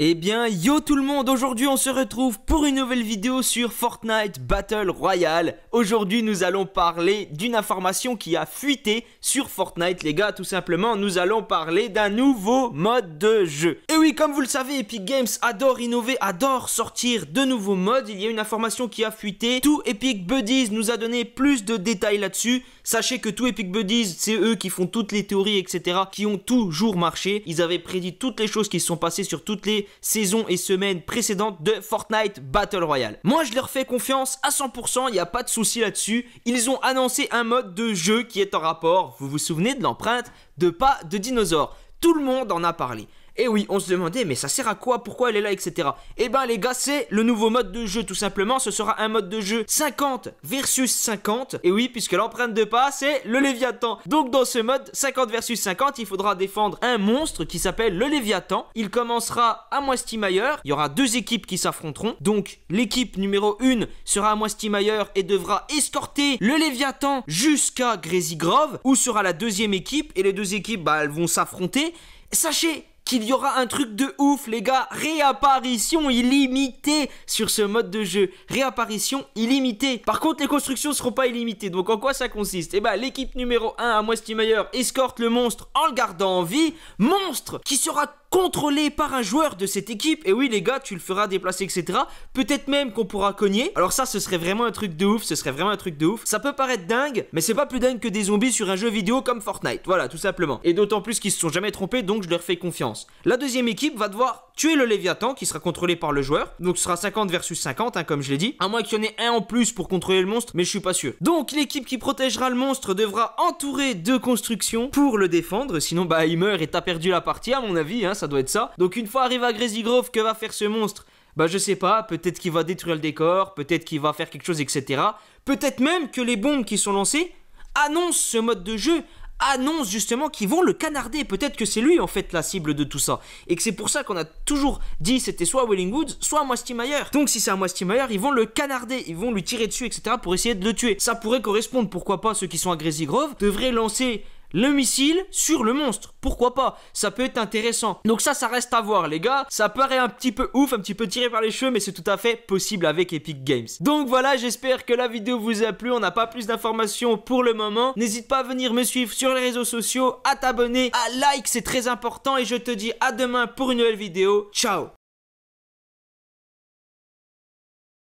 Eh bien, yo tout le monde, aujourd'hui on se retrouve pour une nouvelle vidéo sur Fortnite Battle Royale. Aujourd'hui nous allons parler d'une information qui a fuité sur Fortnite les gars, tout simplement nous allons parler d'un nouveau mode de jeu. Et oui, comme vous le savez, Epic Games adore innover, adore sortir de nouveaux modes. Il y a une information qui a fuité, tout Epic Buddies nous a donné plus de détails là-dessus. Sachez que tout Epic Buddies, c'est eux qui font toutes les théories, etc., qui ont toujours marché. Ils avaient prédit toutes les choses qui se sont passées sur toutes les Saison saisons et semaines précédentes de Fortnite Battle Royale. Moi, je leur fais confiance à 100%, il n'y a pas de souci là-dessus. Ils ont annoncé un mode de jeu qui est en rapport, vous vous souvenez de l'empreinte de pas de dinosaure Tout le monde en a parlé. Et eh oui, on se demandait, mais ça sert à quoi Pourquoi elle est là, etc. et eh ben les gars, c'est le nouveau mode de jeu, tout simplement. Ce sera un mode de jeu 50 versus 50. Et oui, puisque l'empreinte de pas, c'est le Léviathan. Donc dans ce mode 50 versus 50, il faudra défendre un monstre qui s'appelle le Léviathan. Il commencera à Moistimailleur. Il y aura deux équipes qui s'affronteront. Donc l'équipe numéro 1 sera à Moistimailleur et devra escorter le Léviathan jusqu'à Grove où sera la deuxième équipe. Et les deux équipes, bah, elles vont s'affronter. Sachez qu'il y aura un truc de ouf, les gars. Réapparition illimitée sur ce mode de jeu. Réapparition illimitée. Par contre, les constructions seront pas illimitées. Donc, en quoi ça consiste Eh ben, l'équipe numéro 1 à Moestimeyer, escorte le monstre en le gardant en vie. Monstre qui sera contrôlé par un joueur de cette équipe. Et oui, les gars, tu le feras déplacer, etc. Peut-être même qu'on pourra cogner. Alors ça, ce serait vraiment un truc de ouf. Ce serait vraiment un truc de ouf. Ça peut paraître dingue, mais c'est pas plus dingue que des zombies sur un jeu vidéo comme Fortnite. Voilà, tout simplement. Et d'autant plus qu'ils se sont jamais trompés, donc je leur fais confiance. La deuxième équipe va devoir tuer le Léviathan qui sera contrôlé par le joueur. Donc ce sera 50 versus 50, hein, comme je l'ai dit. À moins qu'il y en ait un en plus pour contrôler le monstre, mais je suis pas sûr. Donc l'équipe qui protégera le monstre devra entourer deux constructions pour le défendre. Sinon, bah, il meurt et t'as perdu la partie, à mon avis. Hein, ça doit être ça. Donc une fois arrivé à Grazy Grove, que va faire ce monstre bah je sais pas, peut-être qu'il va détruire le décor, peut-être qu'il va faire quelque chose, etc. Peut-être même que les bombes qui sont lancées annoncent ce mode de jeu, annonce justement qu'ils vont le canarder. Peut-être que c'est lui en fait la cible de tout ça. Et que c'est pour ça qu'on a toujours dit c'était soit Wellingwood, soit Mayer. Donc si c'est un Mayer, ils vont le canarder, ils vont lui tirer dessus, etc. pour essayer de le tuer. Ça pourrait correspondre, pourquoi pas, ceux qui sont à Grazy Grove devraient lancer le missile sur le monstre. Pourquoi pas Ça peut être intéressant. Donc ça, ça reste à voir, les gars. Ça paraît un petit peu ouf, un petit peu tiré par les cheveux, mais c'est tout à fait possible avec Epic Games. Donc voilà, j'espère que la vidéo vous a plu. On n'a pas plus d'informations pour le moment. N'hésite pas à venir me suivre sur les réseaux sociaux, à t'abonner, à liker, c'est très important. Et je te dis à demain pour une nouvelle vidéo. Ciao